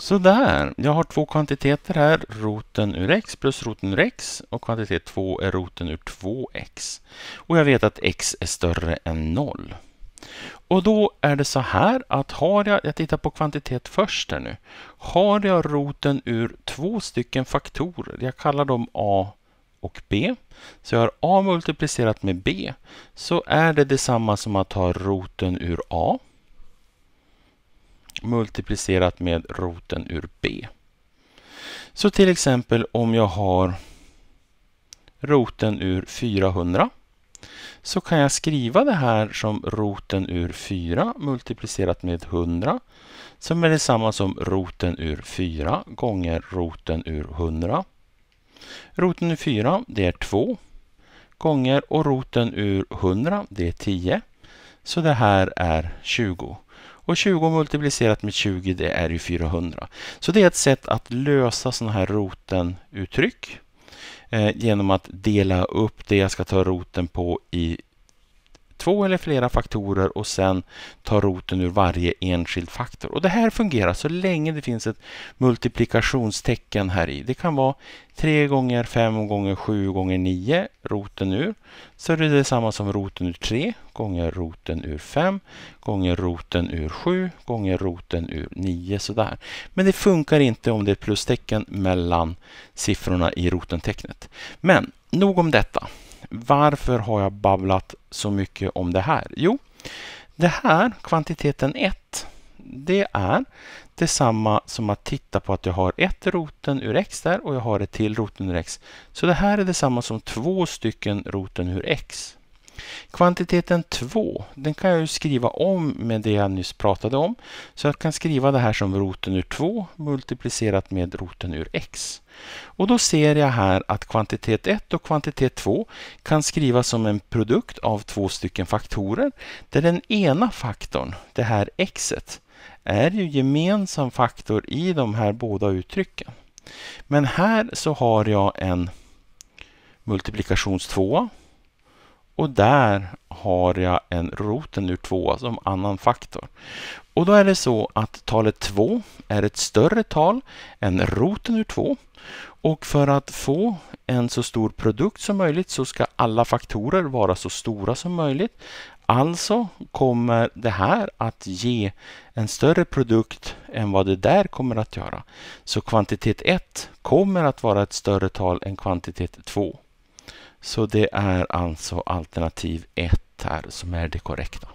Sådär, jag har två kvantiteter här. Roten ur x plus roten ur x och kvantitet 2 är roten ur 2x. Och jag vet att x är större än 0. Och då är det så här att har jag, jag tittar på kvantitet först här nu. Har jag roten ur två stycken faktorer, jag kallar dem a och b. Så jag har a multiplicerat med b, så är det detsamma som att ha roten ur a multiplicerat med roten ur b. Så till exempel om jag har roten ur 400 så kan jag skriva det här som roten ur 4 multiplicerat med 100 som är detsamma som roten ur 4 gånger roten ur 100. Roten ur 4 det är 2 gånger och roten ur 100 det är 10. Så det här är 20. Och 20 multiplicerat med 20 det är ju 400. Så det är ett sätt att lösa sådana här rotenuttryck eh, genom att dela upp det jag ska ta roten på i två eller flera faktorer och sen ta roten ur varje enskild faktor. Och Det här fungerar så länge det finns ett multiplikationstecken här i. Det kan vara 3 gånger 5 gånger 7 gånger 9 roten ur. Så är det detsamma som roten ur 3 gånger roten ur 5 gånger roten ur 7 gånger roten ur 9 sådär. Men det funkar inte om det är plustecken mellan siffrorna i rotentecknet. Men nog om detta. Varför har jag babblat så mycket om det här? Jo, det här, kvantiteten 1, det är detsamma som att titta på att jag har ett roten ur x där och jag har ett till roten ur x. Så det här är detsamma som två stycken roten ur x. Kvantiteten 2, den kan jag skriva om med det jag nyss pratade om. Så jag kan skriva det här som roten ur 2 multiplicerat med roten ur x. Och då ser jag här att kvantitet 1 och kvantitet 2 kan skrivas som en produkt av två stycken faktorer. Där den ena faktorn, det här x, är ju gemensam faktor i de här båda uttrycken. Men här så har jag en multiplikations 2 och där har jag en roten ur 2 som annan faktor. Och då är det så att talet 2 är ett större tal än roten ur 2. Och för att få en så stor produkt som möjligt så ska alla faktorer vara så stora som möjligt. Alltså kommer det här att ge en större produkt än vad det där kommer att göra. Så kvantitet 1 kommer att vara ett större tal än kvantitet 2. Så det är alltså alternativ 1 här som är det korrekta.